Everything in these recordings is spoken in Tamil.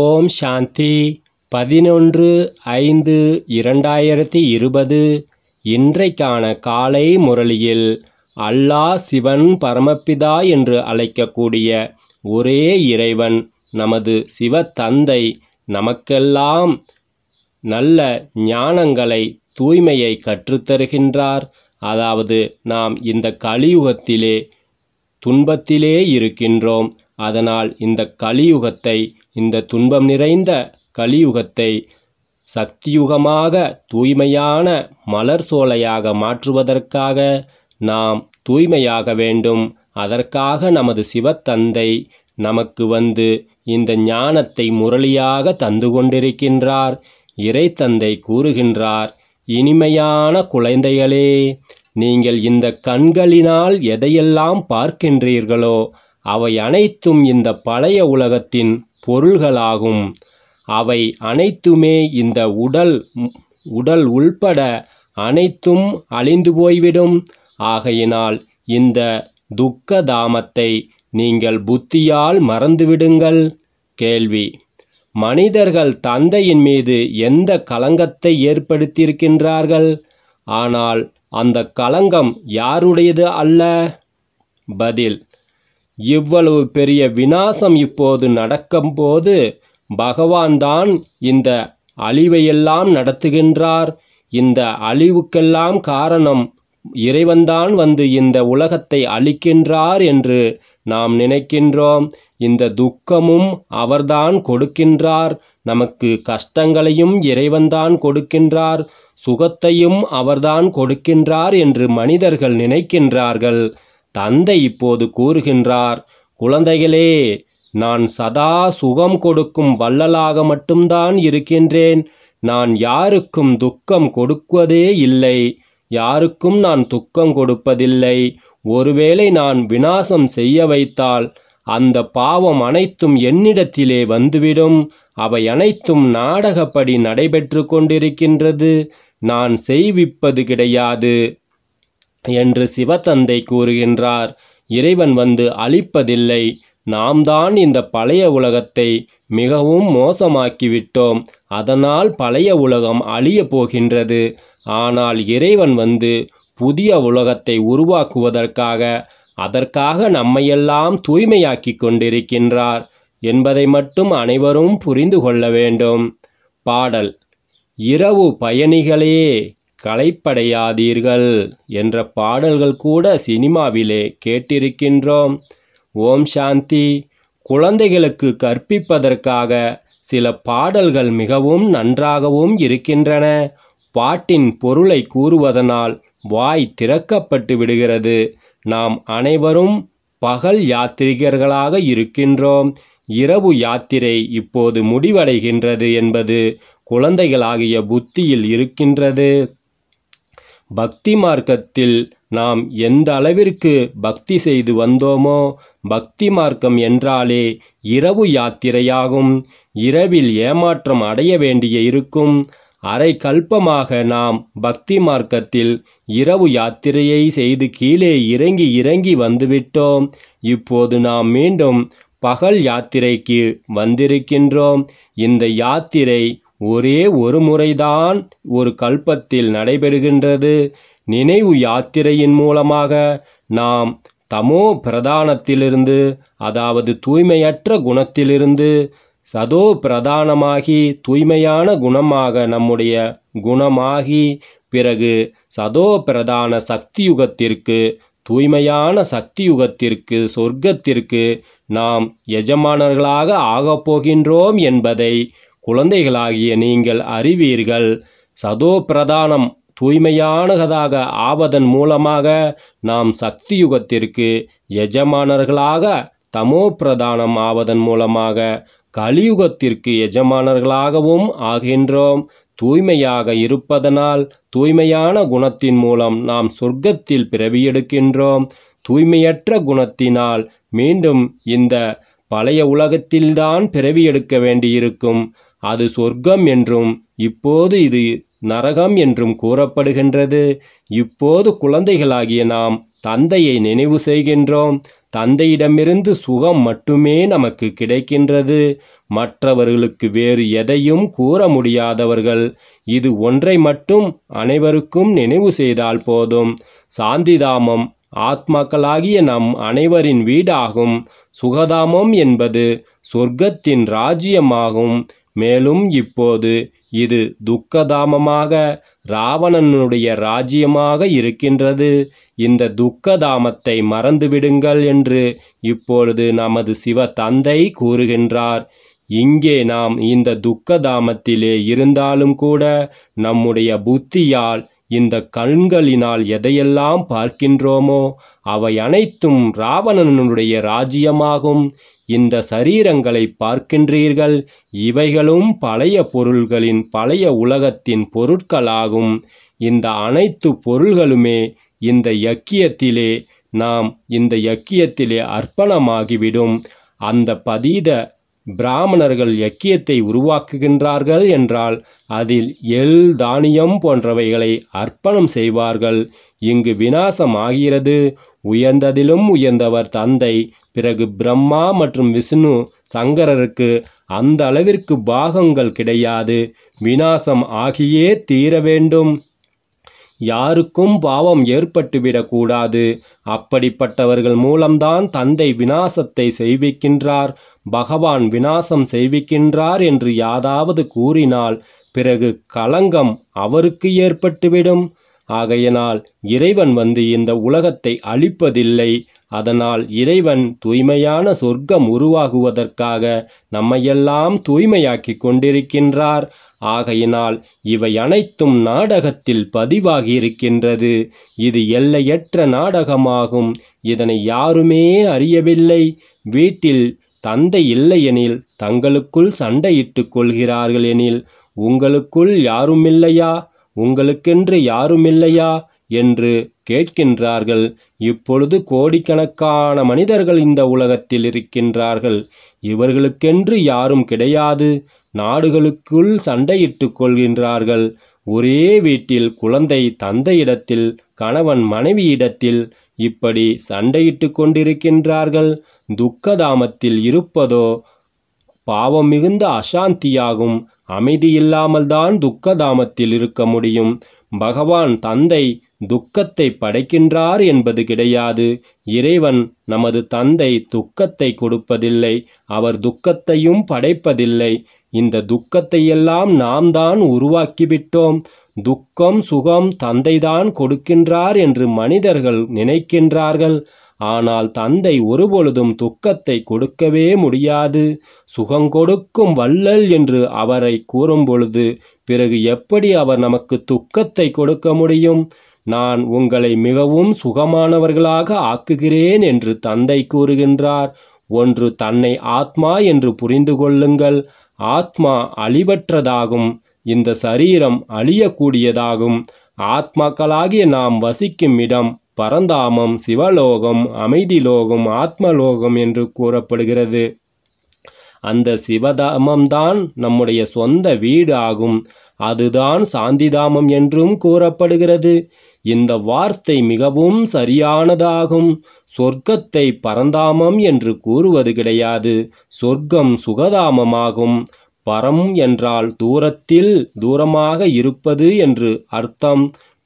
ஓம் சாந்தி பதினொன்று ஐந்து இரண்டாயிரத்தி இருபது இன்றைக்கான காலை முரளியில் அல்லாஹ் சிவன் பரமபிதா என்று அழைக்கக்கூடிய ஒரே இறைவன் நமது சிவத்தந்தை நமக்கெல்லாம் நல்ல ஞானங்களை தூய்மையை கற்றுத்தருகின்றார் அதாவது நாம் இந்த கலியுகத்திலே துன்பத்திலே இருக்கின்றோம் அதனால் இந்த கலியுகத்தை இந்த துன்பம் நிறைந்த கலியுகத்தை சக்தியுகமாக தூய்மையான மலர் சோலையாக மாற்றுவதற்காக நாம் தூய்மையாக வேண்டும் அதற்காக நமது சிவத்தந்தை நமக்கு வந்து இந்த ஞானத்தை முரளியாக தந்து கொண்டிருக்கின்றார் இறைத்தந்தை கூறுகின்றார் இனிமையான குழந்தைகளே நீங்கள் இந்த கண்களினால் எதையெல்லாம் பார்க்கின்றீர்களோ அவை அனைத்தும் இந்த பழைய உலகத்தின் பொருள்களாகும் அவை அனைத்துமே இந்த உடல் உடல் உள்பட அனைத்தும் அழிந்து போய்விடும் ஆகையினால் இந்த துக்க தாமத்தை நீங்கள் புத்தியால் மறந்துவிடுங்கள் கேள்வி மனிதர்கள் தந்தையின் மீது எந்த களங்கத்தை ஏற்படுத்தியிருக்கின்றார்கள் ஆனால் அந்த களங்கம் யாருடையது அல்ல பதில் இவ்வளவு பெரிய வினாசம் இப்போது நடக்கும்போது பகவான் தான் இந்த அழிவையெல்லாம் நடத்துகின்றார் இந்த அழிவுக்கெல்லாம் காரணம் இறைவன்தான் வந்து இந்த உலகத்தை அழிக்கின்றார் என்று நாம் நினைக்கின்றோம் இந்த துக்கமும் அவர்தான் கொடுக்கின்றார் நமக்கு கஷ்டங்களையும் இறைவன்தான் கொடுக்கின்றார் சுகத்தையும் அவர்தான் கொடுக்கின்றார் என்று மனிதர்கள் நினைக்கின்றார்கள் தந்தை இப்போது கூறுகின்றார் குழந்தைகளே நான் சதா சுகம் கொடுக்கும் வள்ளலாக மட்டும்தான் இருக்கின்றேன் நான் யாருக்கும் துக்கம் கொடுக்குவதே இல்லை யாருக்கும் நான் துக்கம் கொடுப்பதில்லை ஒருவேளை நான் விநாசம் செய்ய வைத்தால் அந்த பாவம் அனைத்தும் என்னிடத்திலே வந்துவிடும் அவை அனைத்தும் நாடகப்படி நடைபெற்று கொண்டிருக்கின்றது நான் செய்விப்பது கிடையாது என்று சிவத்தந்தை கூறுகின்றார் இறைவன் வந்து அழிப்பதில்லை நாம் தான் இந்த பழைய உலகத்தை மிகவும் மோசமாக்கிவிட்டோம் அதனால் பழைய உலகம் அழிய போகின்றது ஆனால் இறைவன் வந்து புதிய உலகத்தை உருவாக்குவதற்காக அதற்காக நம்மையெல்லாம் தூய்மையாக்கிக் கொண்டிருக்கின்றார் என்பதை மட்டும் அனைவரும் புரிந்து கொள்ள வேண்டும் பாடல் இரவு பயணிகளே களைப்படையாதீர்கள் என்ற பாடல்கள் கூட சினிமாவிலே கேட்டிருக்கின்றோம் ஓம் சாந்தி குழந்தைகளுக்கு கற்பிப்பதற்காக சில பாடல்கள் மிகவும் நன்றாகவும் இருக்கின்றன பாட்டின் பொருளை கூறுவதனால் வாய் திறக்கப்பட்டு விடுகிறது நாம் அனைவரும் பகல் யாத்திரிகர்களாக இருக்கின்றோம் இரவு யாத்திரை இப்போது முடிவடைகின்றது என்பது குழந்தைகளாகிய புத்தியில் இருக்கின்றது பக்தி மார்க்கத்தில் நாம் எந்த அளவிற்கு பக்தி செய்து வந்தோமோ பக்தி மார்க்கம் என்றாலே இரவு யாத்திரையாகும் இரவில் ஏமாற்றம் அடைய வேண்டிய இருக்கும் அரை கல்பமாக நாம் பக்தி மார்க்கத்தில் இரவு யாத்திரையை செய்து கீழே இறங்கி இறங்கி வந்துவிட்டோம் இப்போது நாம் மீண்டும் பகல் யாத்திரைக்கு வந்திருக்கின்றோம் இந்த யாத்திரை ஒரே ஒரு முறைதான் ஒரு கல்பத்தில் நடைபெறுகின்றது நினைவு யாத்திரையின் மூலமாக நாம் தமோ பிரதானத்திலிருந்து அதாவது தூய்மையற்ற குணத்திலிருந்து சதோ பிரதானமாகி தூய்மையான குணமாக நம்முடைய குணமாகி பிறகு சதோ பிரதான சக்தியுகத்திற்கு தூய்மையான சக்தியுகத்திற்கு சொர்க்கத்திற்கு நாம் எஜமானர்களாக ஆகப் போகின்றோம் என்பதை குழந்தைகளாகிய நீங்கள் அறிவீர்கள் சதோ பிரதானம் தூய்மையானதாக ஆவதன் மூலமாக நாம் சக்தியுகத்திற்கு எஜமானர்களாக தமோ பிரதானம் ஆவதன் மூலமாக கலியுகத்திற்கு எஜமானர்களாகவும் ஆகின்றோம் தூய்மையாக இருப்பதனால் தூய்மையான குணத்தின் மூலம் நாம் சொர்க்கத்தில் பிறவியெடுக்கின்றோம் தூய்மையற்ற குணத்தினால் மீண்டும் இந்த பழைய உலகத்தில்தான் பிறவி எடுக்க வேண்டியிருக்கும் அது சொர்க்கம் என்றும் இப்போது இது நரகம் என்றும் கூறப்படுகின்றது இப்போது குழந்தைகளாகிய நாம் தந்தையை நினைவு செய்கின்றோம் தந்தையிடமிருந்து சுகம் மட்டுமே நமக்கு கிடைக்கின்றது மற்றவர்களுக்கு வேறு எதையும் கூற முடியாதவர்கள் இது ஒன்றை மட்டும் அனைவருக்கும் நினைவு செய்தால் போதும் சாந்திதாமம் ஆத்மாக்களாகிய நம் அனைவரின் வீடாகும் சுகதாமம் என்பது சொர்க்கத்தின் ராஜ்யமாகும் மேலும் இப்போது இது துக்கதாமமாக ராவணனுடைய ராஜ்யமாக இருக்கின்றது இந்த துக்கதாமத்தை மறந்துவிடுங்கள் என்று இப்பொழுது நமது சிவ தந்தை கூறுகின்றார் இங்கே நாம் இந்த துக்கதாமத்திலே இருந்தாலும் கூட நம்முடைய புத்தியால் இந்த கண்களினால் எதையெல்லாம் பார்க்கின்றோமோ அவை அனைத்தும் ராவணனுடைய ராஜ்யமாகும் இந்த சரீரங்களை பார்க்கின்றீர்கள் இவைகளும் பழைய பொருள்களின் பழைய உலகத்தின் பொருட்களாகும் இந்த அனைத்து பொருள்களுமே இந்த யக்கியத்திலே நாம் இந்த யக்கியத்திலே அர்ப்பணமாகிவிடும் அந்த பதீத பிராமணர்கள் யக்கியத்தை உருவாக்குகின்றார்கள் என்றால் அதில் எல் தானியம் போன்றவைகளை அர்ப்பணம் செய்வார்கள் இங்கு விநாசம் ஆகிறது உயர்ந்ததிலும் உயர்ந்தவர் தந்தை பிறகு பிரம்மா மற்றும் விஷ்ணு சங்கரருக்கு அந்த அளவிற்கு பாகங்கள் கிடையாது விநாசம் ஆகியே தீர வேண்டும் யாருக்கும் பாவம் ஏற்பட்டுவிடக் கூடாது அப்படிப்பட்டவர்கள் மூலம்தான் தந்தை விநாசத்தை செய்விக்கின்றார் பகவான் விநாசம் செய்விக்கின்றார் என்று யாதாவது கூறினால் பிறகு களங்கம் அவருக்கு ஏற்பட்டுவிடும் ஆகையினால் இறைவன் வந்து இந்த உலகத்தை அழிப்பதில்லை அதனால் இறைவன் தூய்மையான சொர்க்கம் உருவாகுவதற்காக நம்மையெல்லாம் தூய்மையாக்கி கொண்டிருக்கின்றார் ஆகையினால் இவை அனைத்தும் நாடகத்தில் பதிவாகியிருக்கின்றது இது எல்லையற்ற நாடகமாகும் இதனை யாருமே அறியவில்லை வீட்டில் தந்தை இல்லையெனில் தங்களுக்குள் சண்டையிட்டு கொள்கிறார்கள் எனில் உங்களுக்குள் யாருமில்லையா உங்களுக்கென்று யாருமில்லையா என்று கேட்கின்றார்கள் இப்பொழுது கோடிக்கணக்கான மனிதர்கள் இந்த உலகத்தில் இருக்கின்றார்கள் இவர்களுக்கென்று யாரும் கிடையாது நாடுகளுக்குள் சண்டையிட்டுக் கொள்கின்றார்கள். ஒரே வீட்டில் குழந்தை தந்தையிடத்தில் கணவன் மனைவியிடத்தில் இப்படி சண்டையிட்டுக் கொண்டிருக்கின்றார்கள். துக்கதாமத்தில் இருப்பதோ பாவம் மிகுந்த அசாந்தியாகும். அமைதியில்லாமல்தான் துக்கதாமத்தில் இருக்க முடியும். பகவான் தந்தை துக்கத்தை படைக்கின்றார் என்பது கிடையாது. இறைவன் நமது தந்தை துக்கத்தை கொடுப்பதில்லை. அவர் துக்கத்தையும் படைப்பதில்லை. இந்த துக்கத்தையெல்லாம் நாம் தான் உருவாக்கிவிட்டோம் துக்கம் சுகம் தந்தைதான் கொடுக்கின்றார் என்று மனிதர்கள் நினைக்கின்றார்கள் ஆனால் தந்தை ஒருபொழுதும் துக்கத்தை கொடுக்கவே முடியாது சுகம் கொடுக்கும் வள்ளல் என்று அவரை கூறும் பொழுது பிறகு எப்படி அவர் நமக்கு துக்கத்தை கொடுக்க முடியும் நான் உங்களை மிகவும் சுகமானவர்களாக ஆக்குகிறேன் என்று தந்தை கூறுகின்றார் ஒன்று தன்னை ஆத்மா என்று புரிந்து கொள்ளுங்கள் ஆத்மா அழிவற்றதாகும் இந்த சரீரம் அழியக்கூடியதாகும் ஆத்மாக்களாகிய நாம் வசிக்கும் இடம் பரந்தாமம் சிவலோகம் அமைதிலோகம் ஆத்மலோகம் என்று கூறப்படுகிறது அந்த சிவதாமம்தான் நம்முடைய சொந்த வீடு ஆகும் அதுதான் சாந்திதாமம் என்றும் கூறப்படுகிறது இந்த வார்த்தை மிகவும் சரியானதாகும் சொர்க்கத்தை பரந்தாமம் என்று கூறுவது கிடையாது சொர்க்கம் சுகதாமமாகும் பரம் என்றால் தூரத்தில் தூரமாக இருப்பது என்று அர்த்தம்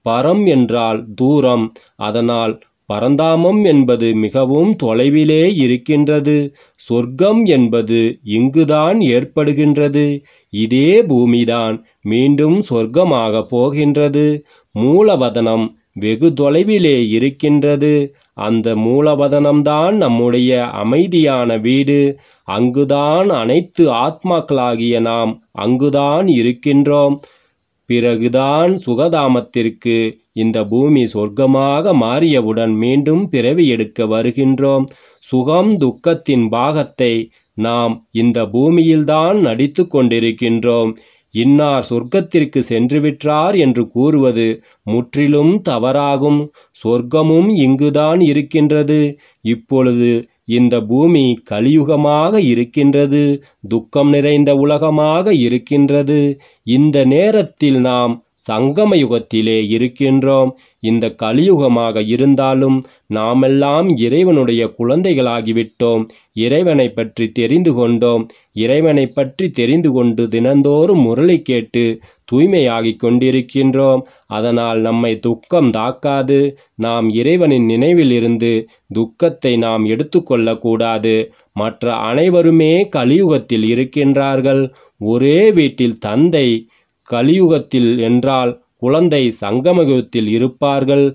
பரம் என்றால் தூரம் அதனால் பரந்தாமம் என்பது மிகவும் தொலைவிலே இருக்கின்றது சொர்க்கம் என்பது இங்குதான் ஏற்படுகின்றது இதே பூமிதான் மீண்டும் சொர்க்கமாக போகின்றது மூலவதனம் வெகு தொலைவிலே இருக்கின்றது அந்த மூலவதனம்தான் நம்முடைய அமைதியான வீடு அங்குதான் அனைத்து ஆத்மாக்களாகிய நாம் அங்குதான் இருக்கின்றோம் பிறகுதான் சுகதாமத்திற்கு இந்த பூமி சொர்க்கமாக மாறியவுடன் மீண்டும் பிறவி எடுக்க வருகின்றோம் சுகம் துக்கத்தின் பாகத்தை நாம் இந்த பூமியில்தான் நடித்து கொண்டிருக்கின்றோம் இன்னார் சொர்க்கத்திற்கு சென்றுவிட்டார் என்று கூறுவது முற்றிலும் தவறாகும் சொர்க்கமும் இங்குதான் இருக்கின்றது இப்பொழுது இந்த பூமி கலியுகமாக இருக்கின்றது துக்கம் நிறைந்த உலகமாக இருக்கின்றது இந்த நேரத்தில் நாம் சங்கம யுகத்திலே இருக்கின்றோம் இந்த கலியுகமாக இருந்தாலும் நாமெல்லாம் இறைவனுடைய குழந்தைகளாகிவிட்டோம் இறைவனை பற்றி தெரிந்து கொண்டோம் இறைவனை பற்றி தெரிந்து கொண்டு தினந்தோறும் முரளி கேட்டு தூய்மையாகி கொண்டிருக்கின்றோம் அதனால் நம்மை துக்கம் தாக்காது நாம் இறைவனின் நினைவிலிருந்து துக்கத்தை நாம் எடுத்துக்கொள்ளக்கூடாது மற்ற அனைவருமே கலியுகத்தில் இருக்கின்றார்கள் ஒரே வீட்டில் தந்தை கலியுகத்தில் என்றால் குழந்தை சங்கமகத்தில் இருப்பார்கள்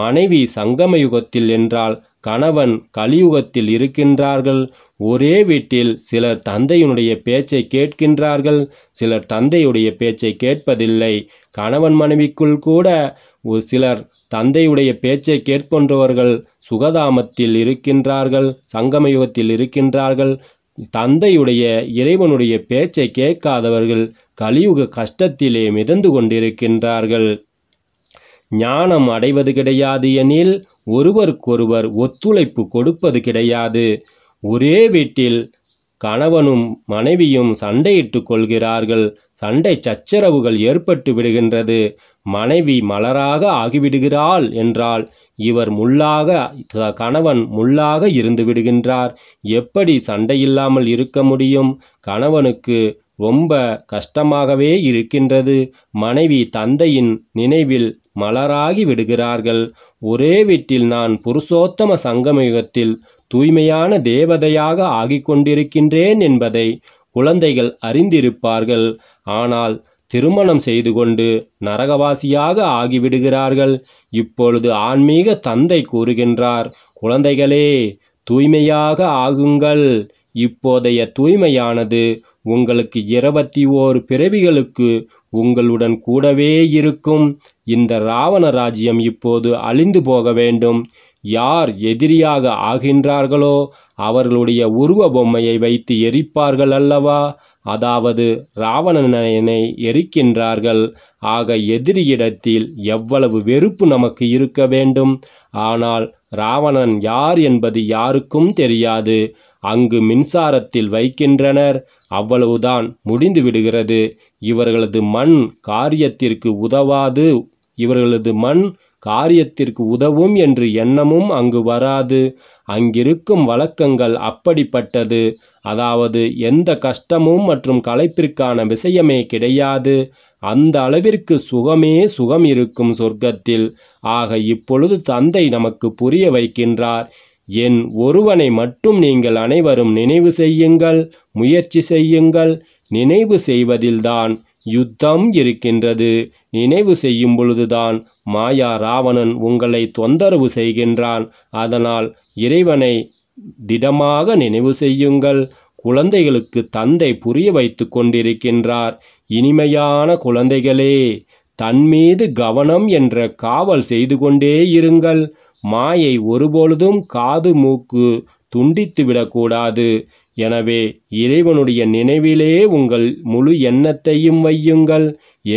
மனைவி சங்கம யுகத்தில் என்றால் கணவன் கலியுகத்தில் இருக்கின்றார்கள் ஒரே வீட்டில் சிலர் தந்தையினுடைய பேச்சை கேட்கின்றார்கள் சிலர் தந்தையுடைய பேச்சை கேட்பதில்லை கணவன் மனைவிக்குள் கூட ஒரு சிலர் தந்தையுடைய பேச்சை கேட்பொன்றவர்கள் சுகதாமத்தில் இருக்கின்றார்கள் சங்கம யுகத்தில் இருக்கின்றார்கள் தந்தையுடைய இறைவனுடைய பேச்சை கேட்காதவர்கள் கலியுக கஷ்டத்திலே மிதந்து கொண்டிருக்கின்றார்கள் ஞானம் அடைவது கிடையாது எனில் ஒருவருக்கொருவர் ஒத்துழைப்பு கொடுப்பது கிடையாது ஒரே வீட்டில் கணவனும் மனைவியும் சண்டையிட்டு கொள்கிறார்கள் சண்டை சச்சரவுகள் ஏற்பட்டு விடுகின்றது மனைவி மலராக ஆகிவிடுகிறாள் என்றால் இவர் முள்ளாக கணவன் முள்ளாக இருந்து விடுகின்றார் எப்படி சண்டை இல்லாமல் இருக்க முடியும் கணவனுக்கு ரொம்ப கஷ்டமாகவே இருக்கின்றது மனைவி தந்தையின் நினைவில் மலராகி விடுகிறார்கள் ஒரே வீட்டில் நான் புருஷோத்தம சங்கமயுகத்தில் தூய்மையான தேவதையாக ஆகிக்கொண்டிருக்கின்றேன் என்பதை குழந்தைகள் அறிந்திருப்பார்கள் ஆனால் திருமணம் செய்து கொண்டு நரகவாசியாக ஆகிவிடுகிறார்கள் இப்பொழுது ஆன்மீக தந்தை கூறுகின்றார் குழந்தைகளே தூய்மையாக ஆகுங்கள் இப்போதைய தூய்மையானது உங்களுக்கு இருபத்தி ஓரு பிறவிகளுக்கு உங்களுடன் கூடவே இருக்கும் இந்த ராவண ராஜ்யம் இப்போது அழிந்து போக வேண்டும் யார் எதிரியாக ஆகின்றார்களோ அவர்களுடைய உருவ பொம்மையை வைத்து எரிப்பார்கள் அல்லவா அதாவது ராவணனை எரிக்கின்றார்கள் ஆக எதிரியிடத்தில் எவ்வளவு வெறுப்பு நமக்கு இருக்க வேண்டும் ஆனால் ராவணன் யார் என்பது யாருக்கும் தெரியாது அங்கு மின்சாரத்தில் வைக்கின்றனர் அவ்வளவுதான் முடிந்து விடுகிறது இவர்களது மண் காரியத்திற்கு உதவாது இவர்களது மண் காரியத்திற்கு உதவும் என்று எண்ணமும் அங்கு வராது அங்கிருக்கும் வழக்கங்கள் அப்படிப்பட்டது அதாவது எந்த கஷ்டமும் மற்றும் களைப்பிற்கான விஷயமே கிடையாது அந்த அளவிற்கு சுகமே சுகம் இருக்கும் சொர்க்கத்தில் ஆக இப்பொழுது தந்தை நமக்கு புரிய வைக்கின்றார் என் ஒருவனை மட்டும் நீங்கள் அனைவரும் நினைவு செய்யுங்கள் முயற்சி செய்யுங்கள் நினைவு செய்வதில்தான் யுத்தம் இருக்கின்றது நினைவு செய்யும் பொழுதுதான் மாயா ராவணன் உங்களை தொந்தரவு செய்கின்றான் அதனால் இறைவனை திடமாக நினைவு செய்யுங்கள் குழந்தைகளுக்கு தந்தை புரிய வைத்து கொண்டிருக்கின்றார் இனிமையான குழந்தைகளே தன்மீது கவனம் என்ற காவல் செய்து கொண்டே இருங்கள் மாயை ஒருபொழுதும் காது மூக்கு துண்டித்து விடக்கூடாது எனவே இறைவனுடைய நினைவிலே உங்கள் முழு எண்ணத்தையும் வையுங்கள்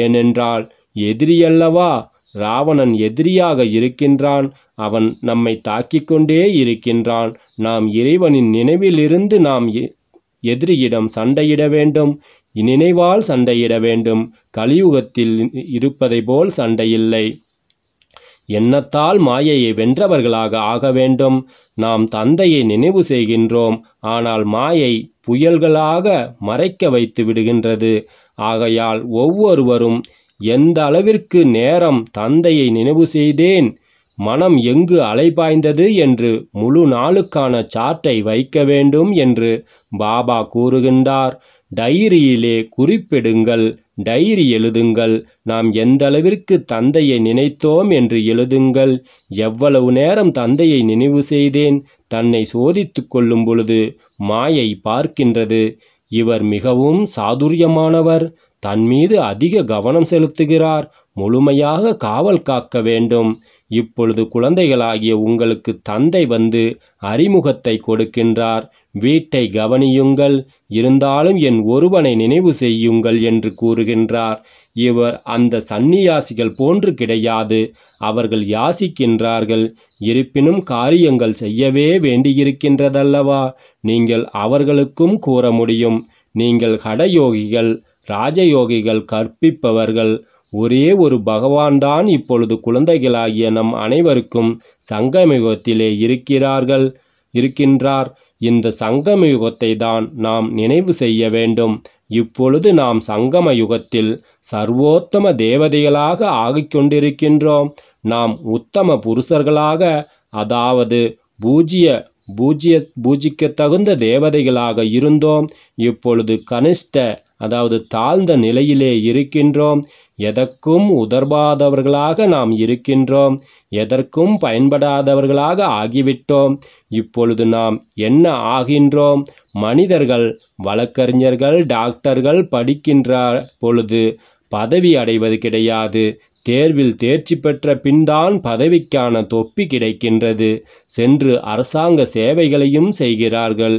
ஏனென்றால் எதிரியல்லவா ராவணன் எதிரியாக இருக்கின்றான் அவன் நம்மை தாக்கிக் கொண்டே இருக்கின்றான் நாம் இறைவனின் நினைவிலிருந்து நாம் எதிரியிடம் சண்டையிட வேண்டும் நினைவால் சண்டையிட வேண்டும் கலியுகத்தில் இருப்பதை போல் சண்டையில்லை எண்ணத்தால் மாயையை வென்றவர்களாக ஆக வேண்டும் நாம் தந்தையை நினைவு செய்கின்றோம் ஆனால் மாயை புயல்களாக மறைக்க வைத்து விடுகின்றது ஆகையால் ஒவ்வொருவரும் எந்த அளவிற்கு நேரம் தந்தையை நினைவு செய்தேன் மனம் எங்கு அலைபாய்ந்தது என்று முழு நாளுக்கான சார்ட்டை வைக்க வேண்டும் என்று பாபா கூறுகின்றார் டைரியிலே குறிப்பிடுங்கள் டைரி எழுதுங்கள் நாம் எந்தளவிற்கு தந்தையை நினைத்தோம் என்று எழுதுங்கள் எவ்வளவு நேரம் தந்தையை நினைவு செய்தேன் தன்னை சோதித்து கொள்ளும் பொழுது மாயை பார்க்கின்றது இவர் மிகவும் சாதுரியமானவர் தன் மீது அதிக கவனம் செலுத்துகிறார் முழுமையாக காவல் காக்க வேண்டும் இப்பொழுது குழந்தைகளாகிய உங்களுக்கு தந்தை வந்து அறிமுகத்தை கொடுக்கின்றார் வீட்டை கவனியுங்கள் இருந்தாலும் என் ஒருவனை நினைவு செய்யுங்கள் என்று கூறுகின்றார் இவர் அந்த சந்நியாசிகள் போன்று கிடையாது அவர்கள் யாசிக்கின்றார்கள் இருப்பினும் காரியங்கள் செய்யவே வேண்டியிருக்கின்றதல்லவா நீங்கள் அவர்களுக்கும் கூற முடியும் நீங்கள் ஹடயோகிகள் ராஜயோகிகள் கற்பிப்பவர்கள் ஒரே ஒரு பகவான்தான் இப்பொழுது குழந்தைகளாகிய நம் அனைவருக்கும் சங்கமயுகத்திலே இருக்கிறார்கள் இருக்கின்றார் இந்த சங்கமயுகத்தை யுகத்தை தான் நாம் நினைவு செய்ய வேண்டும் இப்பொழுது நாம் சங்கம யுகத்தில் சர்வோத்தம தேவதைகளாக ஆகிக்கொண்டிருக்கின்றோம் நாம் உத்தம புருஷர்களாக அதாவது பூஜ்ய பூஜ்ய பூஜிக்க தகுந்த தேவதைகளாக இருந்தோம் இப்பொழுது கனிஷ்ட அதாவது தாழ்ந்த நிலையிலே இருக்கின்றோம் எதற்கும் உதர்வாதவர்களாக நாம் இருக்கின்றோம் எதற்கும் பயன்படாதவர்களாக ஆகிவிட்டோம் இப்பொழுது நாம் என்ன ஆகின்றோம் மனிதர்கள் வழக்கறிஞர்கள் டாக்டர்கள் படிக்கின்ற பொழுது பதவி அடைவது கிடையாது தேர்வில் தேர்ச்சி பெற்ற பின்தான் பதவிக்கான தொப்பி கிடைக்கின்றது சென்று அரசாங்க சேவைகளையும் செய்கிறார்கள்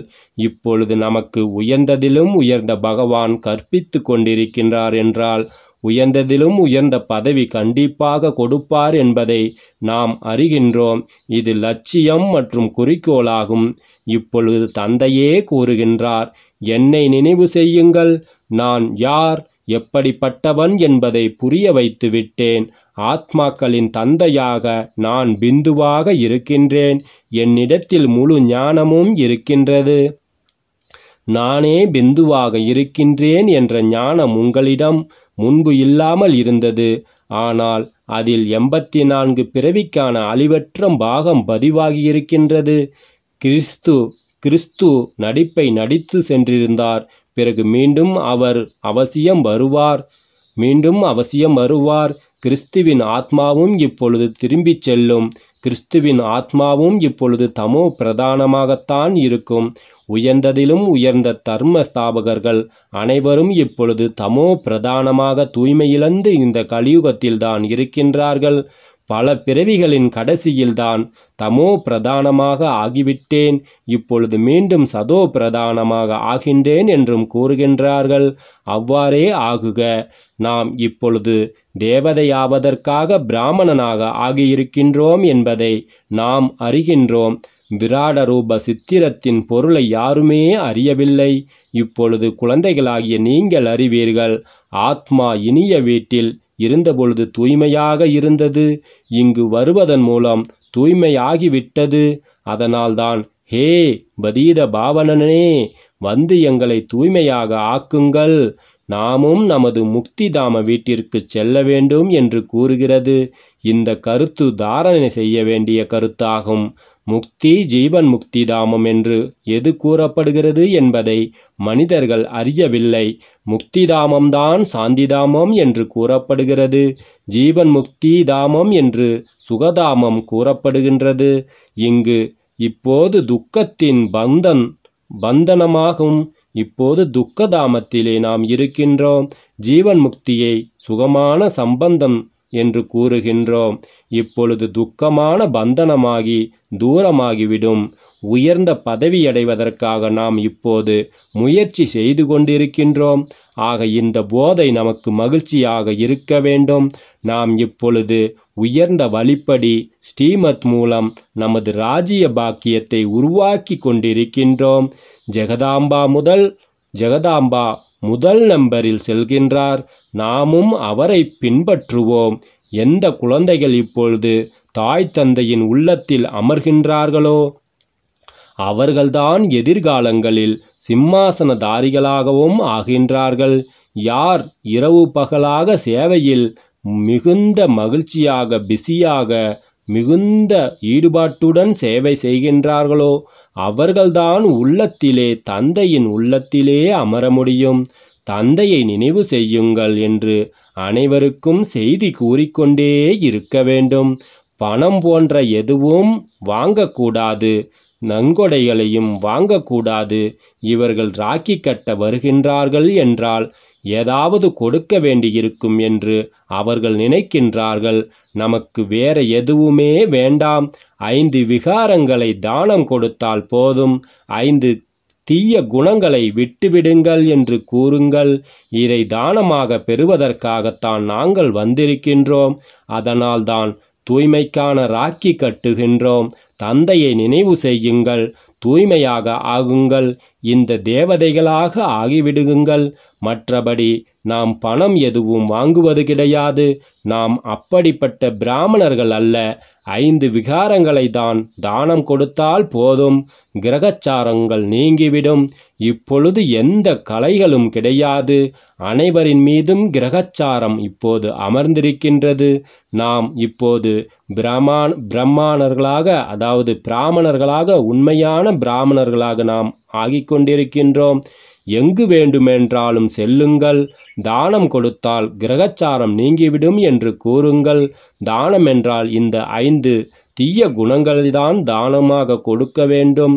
இப்பொழுது நமக்கு உயர்ந்ததிலும் உயர்ந்த பகவான் கற்பித்து கொண்டிருக்கின்றார் என்றால் உயர்ந்ததிலும் உயர்ந்த பதவி கண்டிப்பாக கொடுப்பார் என்பதை நாம் அறிகின்றோம் இது லட்சியம் மற்றும் குறிக்கோளாகும் இப்பொழுது தந்தையே கூறுகின்றார் என்னை நினைவு செய்யுங்கள் நான் யார் எப்படிப்பட்டவன் என்பதை புரிய வைத்து விட்டேன் ஆத்மாக்களின் தந்தையாக நான் பிந்துவாக இருக்கின்றேன் என்னிடத்தில் முழு ஞானமும் இருக்கின்றது நானே பிந்துவாக இருக்கின்றேன் என்ற ஞானம் உங்களிடம் முன்பு இல்லாமல் இருந்தது ஆனால் அதில் எண்பத்தி நான்கு பிறவிக்கான அழிவற்ற பாகம் பதிவாகியிருக்கின்றது கிறிஸ்து கிறிஸ்து நடிப்பை நடித்து சென்றிருந்தார் பிறகு மீண்டும் அவர் அவசியம் வருவார் மீண்டும் அவசியம் வருவார் கிறிஸ்துவின் ஆத்மாவும் இப்பொழுது திரும்பிச் செல்லும் கிறிஸ்துவின் ஆத்மாவும் இப்பொழுது தமோ பிரதானமாகத்தான் இருக்கும் உயர்ந்ததிலும் உயர்ந்த தர்ம ஸ்தாபகர்கள் அனைவரும் இப்பொழுது தமோ பிரதானமாக தூய்மையிழந்து இந்த கலியுகத்தில்தான் இருக்கின்றார்கள் பல பிறவிகளின் கடைசியில்தான் தமோ பிரதானமாக ஆகிவிட்டேன் இப்பொழுது மீண்டும் சதோ பிரதானமாக ஆகின்றேன் என்றும் கூறுகின்றார்கள் அவ்வாறே ஆகுக நாம் இப்பொழுது தேவதையாவதற்காக பிராமணனாக ஆகியிருக்கின்றோம் என்பதை நாம் அறிகின்றோம் விராட ரூப சித்திரத்தின் பொருளை யாருமே அறியவில்லை இப்பொழுது குழந்தைகளாகிய நீங்கள் அறிவீர்கள் ஆத்மா இனிய வீட்டில் இருந்தபொழுது தூய்மையாக இருந்தது இங்கு வருவதன் மூலம் தூய்மையாகிவிட்டது அதனால்தான் ஹே பதீத பாவனனே வந்து எங்களை தூய்மையாக ஆக்குங்கள் நாமும் நமது முக்திதாம வீட்டிற்கு செல்ல வேண்டும் என்று கூறுகிறது இந்த கருத்து தாரணை செய்ய வேண்டிய கருத்தாகும் முக்தி ஜீவன் முக்தி தாமம் என்று எது கூறப்படுகிறது என்பதை மனிதர்கள் அறியவில்லை முக்தி தாமம்தான் சாந்தி தாமம் என்று கூறப்படுகிறது ஜீவன் முக்தி தாமம் என்று சுகதாமம் கூறப்படுகின்றது இங்கு இப்போது துக்கத்தின் பந்தன் பந்தனமாகும் இப்போது துக்கதாமத்திலே நாம் இருக்கின்றோம் ஜீவன் முக்தியை சுகமான சம்பந்தம் என்று கூறுகின்றோம் இப்பொழுது துக்கமான பந்தனமாகி தூரமாகிவிடும் உயர்ந்த பதவியடைவதற்காக நாம் இப்போது முயற்சி செய்து கொண்டிருக்கின்றோம் ஆக இந்த போதை நமக்கு மகிழ்ச்சியாக இருக்க வேண்டும் நாம் இப்பொழுது உயர்ந்த வழிப்படி ஸ்ரீமத் மூலம் நமது ராஜ்ய பாக்கியத்தை உருவாக்கி கொண்டிருக்கின்றோம் ஜெகதாம்பா முதல் ஜெகதாம்பா முதல் நம்பரில் செல்கின்றார் நாமும் அவரை பின்பற்றுவோம் எந்த குழந்தைகள் இப்பொழுது தாய் தந்தையின் உள்ளத்தில் அமர்கின்றார்களோ அவர்கள்தான் எதிர்காலங்களில் சிம்மாசனதாரிகளாகவும் ஆகின்றார்கள் யார் இரவு பகலாக சேவையில் மிகுந்த மகிழ்ச்சியாக பிஸியாக மிகுந்த ஈடுபாட்டுடன் சேவை செய்கின்றார்களோ அவர்கள்தான் உள்ளத்திலே தந்தையின் உள்ளத்திலே அமர முடியும் தந்தையை நினைவு செய்யுங்கள் என்று அனைவருக்கும் செய்தி கூறிக்கொண்டே இருக்க வேண்டும் பணம் போன்ற எதுவும் வாங்கக்கூடாது நன்கொடைகளையும் வாங்கக்கூடாது இவர்கள் ராக்கி கட்ட வருகின்றார்கள் என்றால் ஏதாவது கொடுக்க வேண்டியிருக்கும் என்று அவர்கள் நினைக்கின்றார்கள் நமக்கு வேற எதுவுமே வேண்டாம் ஐந்து விகாரங்களை தானம் கொடுத்தால் போதும் ஐந்து தீய குணங்களை விட்டுவிடுங்கள் என்று கூறுங்கள் இதை தானமாக பெறுவதற்காகத்தான் நாங்கள் வந்திருக்கின்றோம் அதனால்தான் தூய்மைக்கான ராக்கி கட்டுகின்றோம் தந்தையை நினைவு செய்யுங்கள் தூய்மையாக ஆகுங்கள் இந்த தேவதைகளாக ஆகிவிடுங்கள் மற்றபடி நாம் பணம் எதுவும் வாங்குவது கிடையாது நாம் அப்படிப்பட்ட பிராமணர்கள் அல்ல ஐந்து விகாரங்களை தான் தானம் கொடுத்தால் போதும் கிரகச்சாரங்கள் நீங்கிவிடும் இப்பொழுது எந்த கலைகளும் கிடையாது அனைவரின் மீதும் கிரகச்சாரம் இப்போது அமர்ந்திருக்கின்றது நாம் இப்போது பிரமான் பிரம்மாணர்களாக அதாவது பிராமணர்களாக உண்மையான பிராமணர்களாக நாம் ஆகிக்கொண்டிருக்கின்றோம் எங்கு வேண்டுமென்றாலும் செல்லுங்கள் தானம் கொடுத்தால் கிரகச்சாரம் நீங்கிவிடும் என்று கூறுங்கள் தானம் என்றால் இந்த ஐந்து தீய குணங்கள்தான் தானமாக கொடுக்க வேண்டும்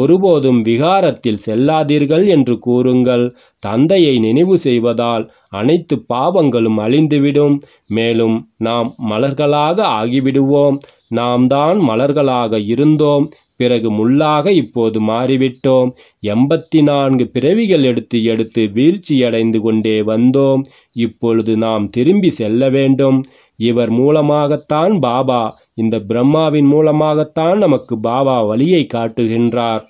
ஒருபோதும் விகாரத்தில் செல்லாதீர்கள் என்று கூறுங்கள் தந்தையை நினைவு செய்வதால் அனைத்து பாவங்களும் அழிந்துவிடும் மேலும் நாம் மலர்களாக ஆகிவிடுவோம் நாம் தான் மலர்களாக இருந்தோம் பிறகு முள்ளாக இப்போது மாறிவிட்டோம் எண்பத்தி நான்கு பிறவிகள் எடுத்து எடுத்து வீழ்ச்சியடைந்து கொண்டே வந்தோம் இப்பொழுது நாம் திரும்பி செல்ல வேண்டும் இவர் மூலமாகத்தான் பாபா இந்த பிரம்மாவின் மூலமாகத்தான் நமக்கு பாபா வழியை காட்டுகின்றார்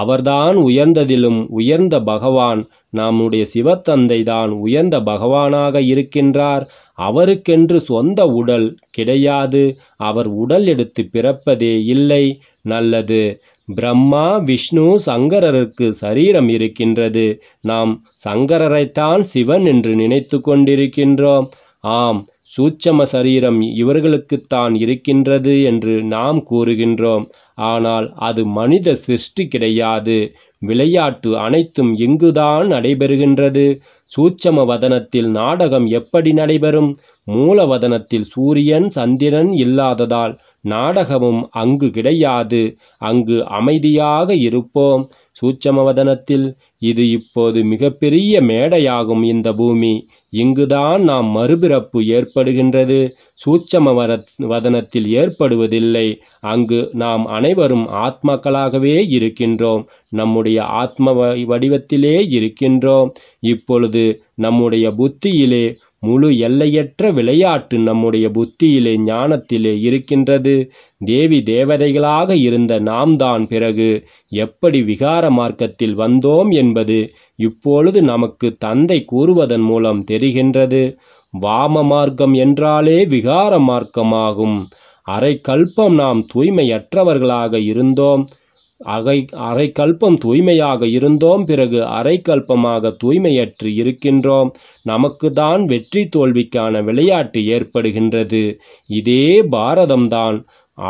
அவர்தான் உயர்ந்ததிலும் உயர்ந்த பகவான் நம்முடைய சிவத்தந்தை தான் உயர்ந்த பகவானாக இருக்கின்றார் அவருக்கென்று சொந்த உடல் கிடையாது அவர் உடல் எடுத்து பிறப்பதே இல்லை நல்லது பிரம்மா விஷ்ணு சங்கரருக்கு சரீரம் இருக்கின்றது நாம் சங்கரரைத்தான் சிவன் என்று நினைத்து கொண்டிருக்கின்றோம் ஆம் சூட்சம சரீரம் இவர்களுக்குத்தான் இருக்கின்றது என்று நாம் கூறுகின்றோம் ஆனால் அது மனித சிருஷ்டி கிடையாது விளையாட்டு அனைத்தும் இங்குதான் நடைபெறுகின்றது சூட்சம வதனத்தில் நாடகம் எப்படி நடைபெறும் மூல வதனத்தில் சூரியன் சந்திரன் இல்லாததால் நாடகமும் அங்கு கிடையாது அங்கு அமைதியாக இருப்போம் சூட்சமவதனத்தில் இது இப்போது மிகப்பெரிய மேடையாகும் இந்த பூமி இங்குதான் நாம் மறுபிறப்பு ஏற்படுகின்றது சூட்சம வதனத்தில் ஏற்படுவதில்லை அங்கு நாம் அனைவரும் ஆத்மாக்களாகவே இருக்கின்றோம் நம்முடைய ஆத்ம வடிவத்திலே இருக்கின்றோம் இப்பொழுது நம்முடைய புத்தியிலே முழு எல்லையற்ற விளையாட்டு நம்முடைய புத்தியிலே ஞானத்திலே இருக்கின்றது தேவி தேவதைகளாக இருந்த நாம் தான் பிறகு எப்படி விகார மார்க்கத்தில் வந்தோம் என்பது இப்பொழுது நமக்கு தந்தை கூறுவதன் மூலம் தெரிகின்றது வாம மார்க்கம் என்றாலே விகார மார்க்கமாகும் அரை கல்பம் நாம் தூய்மையற்றவர்களாக இருந்தோம் அகை அரைக்கல்பம் தூய்மையாக இருந்தோம் பிறகு அரைக்கல்பமாக தூய்மையற்று இருக்கின்றோம் நமக்கு தான் வெற்றி தோல்விக்கான விளையாட்டு ஏற்படுகின்றது இதே பாரதம்தான்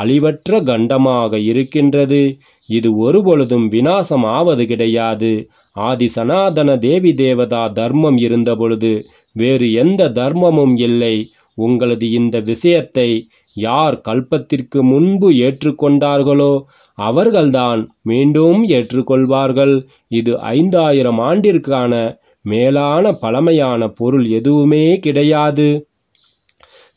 அழிவற்ற கண்டமாக இருக்கின்றது இது ஒருபொழுதும் வினாசம் ஆவது கிடையாது ஆதி சனாதன தேவி தேவதா தர்மம் இருந்தபொழுது வேறு எந்த தர்மமும் இல்லை உங்களது இந்த விஷயத்தை யார் கல்பத்திற்கு முன்பு ஏற்றுக்கொண்டார்களோ அவர்கள்தான் மீண்டும் ஏற்றுக்கொள்வார்கள் இது ஐந்தாயிரம் ஆண்டிற்கான மேலான பழமையான பொருள் எதுவுமே கிடையாது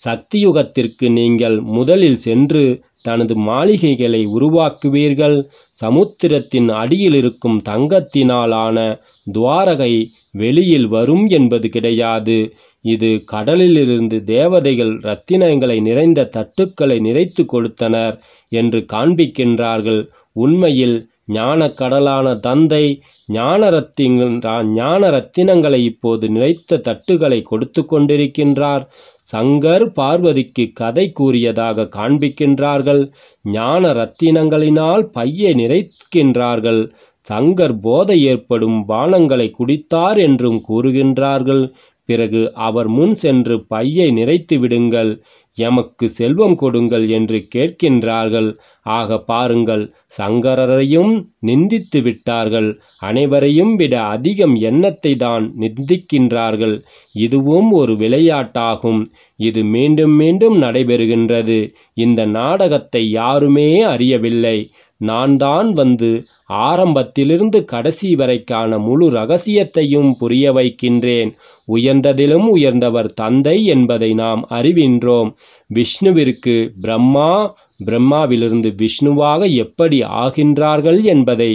சக்தியுகத்திற்கு நீங்கள் முதலில் சென்று தனது மாளிகைகளை உருவாக்குவீர்கள் சமுத்திரத்தின் அடியில் இருக்கும் தங்கத்தினாலான துவாரகை வெளியில் வரும் என்பது கிடையாது இது கடலிலிருந்து தேவதைகள் இரத்தினங்களை நிறைந்த தட்டுக்களை நிறைத்து கொடுத்தனர் என்று காண்பிக்கின்றார்கள் உண்மையில் ஞான கடலான தந்தை ஞான ஞான ரத்தினங்களை இப்போது நிறைத்த தட்டுகளை கொடுத்து கொண்டிருக்கின்றார் சங்கர் பார்வதிக்கு கதை கூறியதாக காண்பிக்கின்றார்கள் ஞான ரத்தினங்களினால் பையை நிறைக்கின்றார்கள் சங்கர் போதை ஏற்படும் பானங்களை குடித்தார் என்றும் கூறுகின்றார்கள் பிறகு அவர் முன் சென்று பையை நிறைத்து விடுங்கள் எமக்கு செல்வம் கொடுங்கள் என்று கேட்கின்றார்கள் ஆக பாருங்கள் சங்கரரையும் நிந்தித்து விட்டார்கள் அனைவரையும் விட அதிகம் எண்ணத்தை தான் நிந்திக்கின்றார்கள் இதுவும் ஒரு விளையாட்டாகும் இது மீண்டும் மீண்டும் நடைபெறுகின்றது இந்த நாடகத்தை யாருமே அறியவில்லை நான் தான் வந்து ஆரம்பத்திலிருந்து கடைசி வரைக்கான முழு ரகசியத்தையும் புரிய வைக்கின்றேன் உயர்ந்ததிலும் உயர்ந்தவர் தந்தை என்பதை நாம் அறிவின்றோம் விஷ்ணுவிற்கு பிரம்மா பிரம்மாவிலிருந்து விஷ்ணுவாக எப்படி ஆகின்றார்கள் என்பதை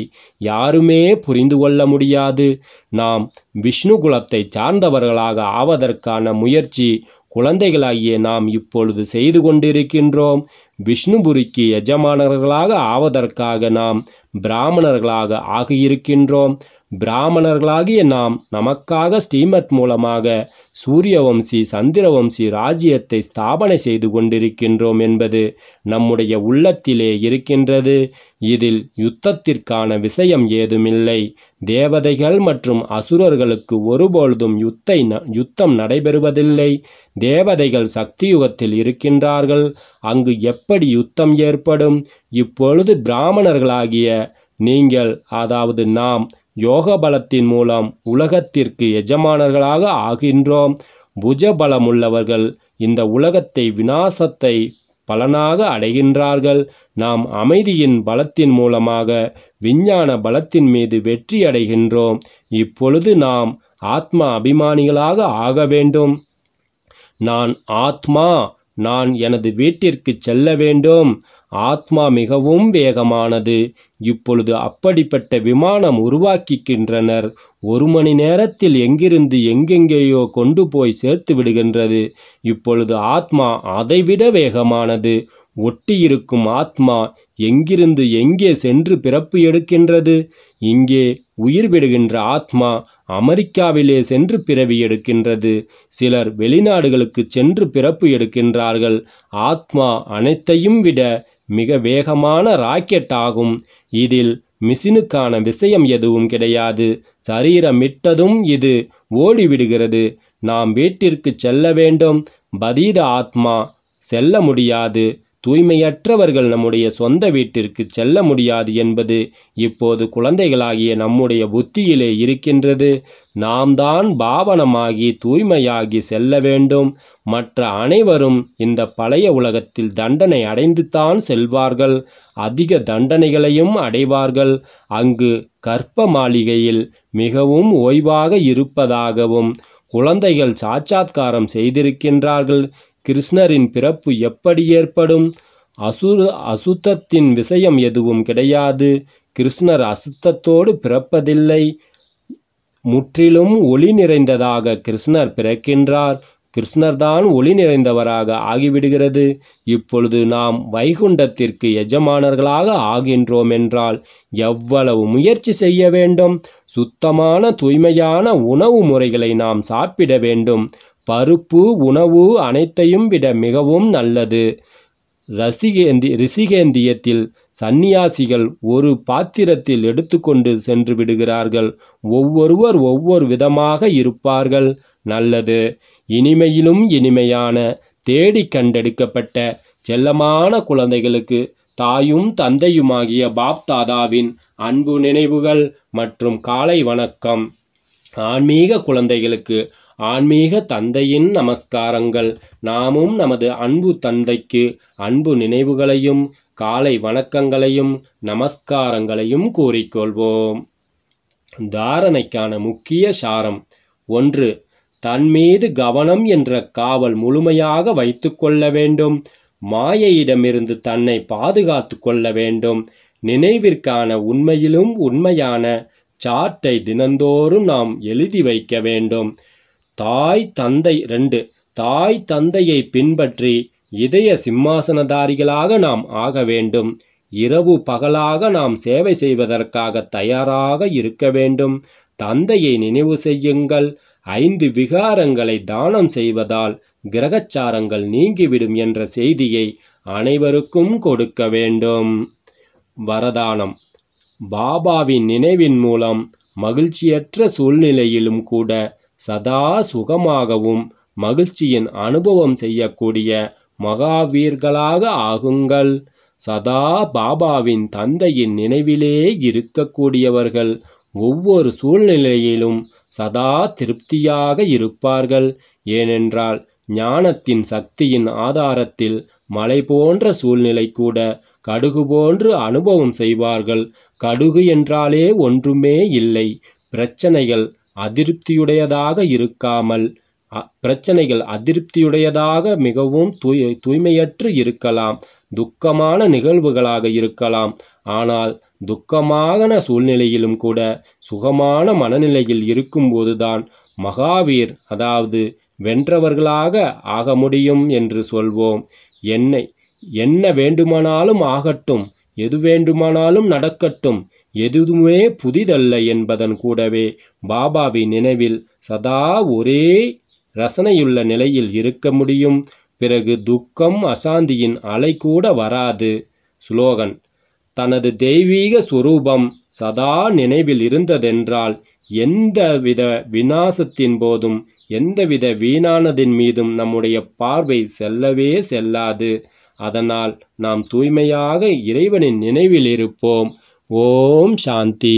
யாருமே புரிந்து கொள்ள முடியாது நாம் விஷ்ணு குலத்தை சார்ந்தவர்களாக ஆவதற்கான முயற்சி குழந்தைகளாகிய நாம் இப்பொழுது செய்து கொண்டிருக்கின்றோம் விஷ்ணுபுரிக்கு எஜமானர்களாக ஆவதற்காக நாம் பிராமணர்களாக ஆகியிருக்கின்றோம் பிராமணர்களாகிய நாம் நமக்காக ஸ்ரீமத் மூலமாக சூரியவம்சி சந்திரவம்சி ராஜ்யத்தை ஸ்தாபனை செய்து கொண்டிருக்கின்றோம் என்பது நம்முடைய உள்ளத்திலே இருக்கின்றது இதில் யுத்தத்திற்கான விஷயம் ஏதுமில்லை தேவதைகள் மற்றும் அசுரர்களுக்கு ஒருபொழுதும் யுத்தை யுத்தம் நடைபெறுவதில்லை தேவதைகள் சக்தியுகத்தில் இருக்கின்றார்கள் அங்கு எப்படி யுத்தம் ஏற்படும் இப்பொழுது பிராமணர்களாகிய நீங்கள் அதாவது நாம் யோக பலத்தின் மூலம் உலகத்திற்கு எஜமானர்களாக ஆகின்றோம் புஜ பலமுள்ளவர்கள் இந்த உலகத்தை வினாசத்தை பலனாக அடைகின்றார்கள் நாம் அமைதியின் பலத்தின் மூலமாக விஞ்ஞான பலத்தின் மீது வெற்றி அடைகின்றோம் இப்பொழுது நாம் ஆத்மா அபிமானிகளாக ஆக வேண்டும் நான் ஆத்மா நான் எனது வீட்டிற்கு செல்ல வேண்டும் ஆத்மா மிகவும் வேகமானது இப்பொழுது அப்படிப்பட்ட விமானம் உருவாக்கிக்கின்றனர் ஒரு மணி நேரத்தில் எங்கிருந்து எங்கெங்கேயோ கொண்டு போய் சேர்த்து விடுகின்றது இப்பொழுது ஆத்மா அதைவிட வேகமானது ஒட்டியிருக்கும் ஆத்மா எங்கிருந்து எங்கே சென்று பிறப்பு எடுக்கின்றது இங்கே உயிர் விடுகின்ற ஆத்மா அமெரிக்காவிலே சென்று பிறவி எடுக்கின்றது சிலர் வெளிநாடுகளுக்கு சென்று பிறப்பு எடுக்கின்றார்கள் ஆத்மா அனைத்தையும் விட மிக வேகமான ராக்கெட் ஆகும் இதில் மிஷினுக்கான விஷயம் எதுவும் கிடையாது சரீரமிட்டதும் இது ஓடிவிடுகிறது நாம் வீட்டிற்கு செல்ல வேண்டும் பதீத ஆத்மா செல்ல முடியாது தூய்மையற்றவர்கள் நம்முடைய சொந்த வீட்டிற்கு செல்ல முடியாது என்பது இப்போது குழந்தைகளாகிய நம்முடைய புத்தியிலே இருக்கின்றது நாம் தான் பாவனமாகி தூய்மையாகி செல்ல வேண்டும் மற்ற அனைவரும் இந்த பழைய உலகத்தில் தண்டனை அடைந்துதான் செல்வார்கள் அதிக தண்டனைகளையும் அடைவார்கள் அங்கு கற்ப மாளிகையில் மிகவும் ஓய்வாக இருப்பதாகவும் குழந்தைகள் சாட்சாத்காரம் செய்திருக்கின்றார்கள் கிருஷ்ணரின் பிறப்பு எப்படி ஏற்படும் அசு அசுத்தத்தின் விஷயம் எதுவும் கிடையாது கிருஷ்ணர் அசுத்தத்தோடு பிறப்பதில்லை முற்றிலும் ஒளி நிறைந்ததாக கிருஷ்ணர் பிறக்கின்றார் கிருஷ்ணர்தான் ஒளி நிறைந்தவராக ஆகிவிடுகிறது இப்பொழுது நாம் வைகுண்டத்திற்கு எஜமானர்களாக ஆகின்றோம் என்றால் எவ்வளவு முயற்சி செய்ய வேண்டும் சுத்தமான தூய்மையான உணவு முறைகளை நாம் சாப்பிட வேண்டும் பருப்பு உணவு அனைத்தையும் விட மிகவும் நல்லது ரசிகேந்தி ரிஷிகேந்தியத்தில் சந்நியாசிகள் ஒரு பாத்திரத்தில் எடுத்துக்கொண்டு சென்று விடுகிறார்கள் ஒவ்வொருவர் ஒவ்வொரு விதமாக இருப்பார்கள் நல்லது இனிமையிலும் இனிமையான தேடி கண்டெடுக்கப்பட்ட செல்லமான குழந்தைகளுக்கு தாயும் தந்தையுமாகிய பாப்தாதாவின் அன்பு நினைவுகள் மற்றும் காலை வணக்கம் ஆன்மீக குழந்தைகளுக்கு ஆன்மீக தந்தையின் நமஸ்காரங்கள் நாமும் நமது அன்பு தந்தைக்கு அன்பு நினைவுகளையும் காலை வணக்கங்களையும் நமஸ்காரங்களையும் கூறிக்கொள்வோம் தாரணைக்கான முக்கிய சாரம் ஒன்று தன்மீது கவனம் என்ற காவல் முழுமையாக வைத்து கொள்ள வேண்டும் மாயையிடமிருந்து தன்னை பாதுகாத்து கொள்ள வேண்டும் நினைவிற்கான உண்மையிலும் உண்மையான சாட்டை தினந்தோறும் நாம் எழுதி வைக்க வேண்டும் தாய் தந்தை ரெண்டு தாய் தந்தையை பின்பற்றி இதய சிம்மாசனதாரிகளாக நாம் ஆக வேண்டும் இரவு பகலாக நாம் சேவை செய்வதற்காக தயாராக இருக்க வேண்டும் தந்தையை நினைவு செய்யுங்கள் ஐந்து விகாரங்களை தானம் செய்வதால் கிரகச்சாரங்கள் நீங்கிவிடும் என்ற செய்தியை அனைவருக்கும் கொடுக்க வேண்டும் வரதானம் பாபாவின் நினைவின் மூலம் மகிழ்ச்சியற்ற சூழ்நிலையிலும் கூட சதா சுகமாகவும் மகிழ்ச்சியின் அனுபவம் செய்யக்கூடிய மகாவீர்களாக ஆகுங்கள் சதா பாபாவின் தந்தையின் நினைவிலே இருக்கக்கூடியவர்கள் ஒவ்வொரு சூழ்நிலையிலும் சதா திருப்தியாக இருப்பார்கள் ஏனென்றால் ஞானத்தின் சக்தியின் ஆதாரத்தில் மலை போன்ற சூழ்நிலை கூட கடுகு போன்று அனுபவம் செய்வார்கள் கடுகு என்றாலே ஒன்றுமே இல்லை பிரச்சனைகள் அதிருப்தியுடையதாக இருக்காமல் பிரச்சனைகள் அதிருப்தியுடையதாக மிகவும் தூய் தூய்மையற்று இருக்கலாம் துக்கமான நிகழ்வுகளாக இருக்கலாம் ஆனால் துக்கமான சூழ்நிலையிலும் கூட சுகமான மனநிலையில் இருக்கும்போதுதான் மகாவீர் அதாவது வென்றவர்களாக ஆக முடியும் என்று சொல்வோம் என்னை என்ன வேண்டுமானாலும் ஆகட்டும் எது வேண்டுமானாலும் நடக்கட்டும் எதுவுமே புதிதல்ல என்பதன் கூடவே பாபாவின் நினைவில் சதா ஒரே ரசனையுள்ள நிலையில் இருக்க முடியும் பிறகு துக்கம் அசாந்தியின் அலை கூட வராது ஸ்லோகன் தனது தெய்வீக சுரூபம் சதா நினைவில் இருந்ததென்றால் எந்தவித விநாசத்தின் போதும் எந்தவித வீணானதின் மீதும் நம்முடைய பார்வை செல்லவே செல்லாது அதனால் நாம் தூய்மையாக இறைவனின் நினைவில் இருப்போம் ஓம் சாந்தி